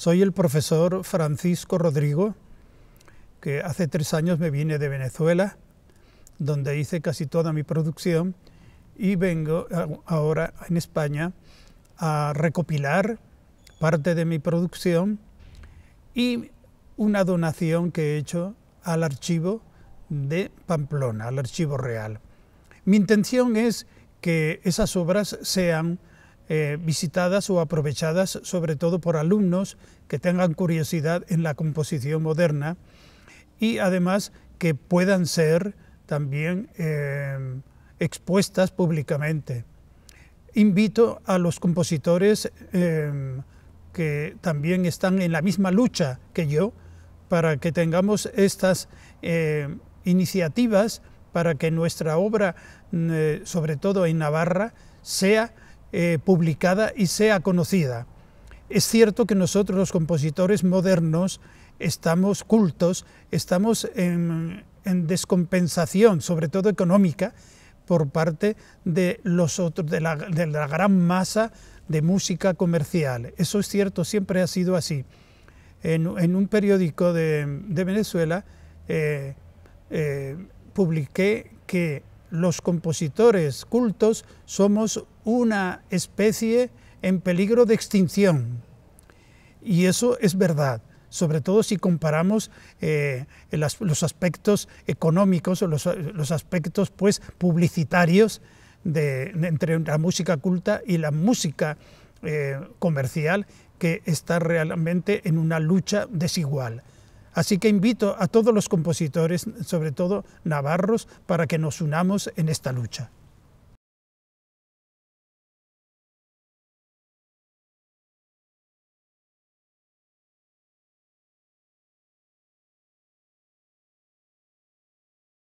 Soy el profesor Francisco Rodrigo, que hace tres años me vine de Venezuela, donde hice casi toda mi producción, y vengo ahora en España a recopilar parte de mi producción y una donación que he hecho al archivo de Pamplona, al archivo real. Mi intención es que esas obras sean eh, visitadas o aprovechadas sobre todo por alumnos que tengan curiosidad en la composición moderna y además que puedan ser también eh, expuestas públicamente. Invito a los compositores eh, que también están en la misma lucha que yo para que tengamos estas iniciativas para que nuestra obra, sobre todo en Navarra, sea eh, publicada y sea conocida. Es cierto que nosotros los compositores modernos estamos cultos, estamos en, descompensación, sobre todo económica, por parte de, los otros, de la, gran masa de música comercial. Eso es cierto, siempre ha sido así. En, un periódico de, Venezuela eh, eh, publiqué que los compositores cultos somos una especie en peligro de extinción. Y eso es verdad, sobre todo si comparamos eh, los aspectos económicos o los, aspectos pues, publicitarios entre la música culta y la música eh, comercial que está realmente en una lucha desigual. Así que invito a todos los compositores, sobre todo navarros, para que nos unamos en esta lucha.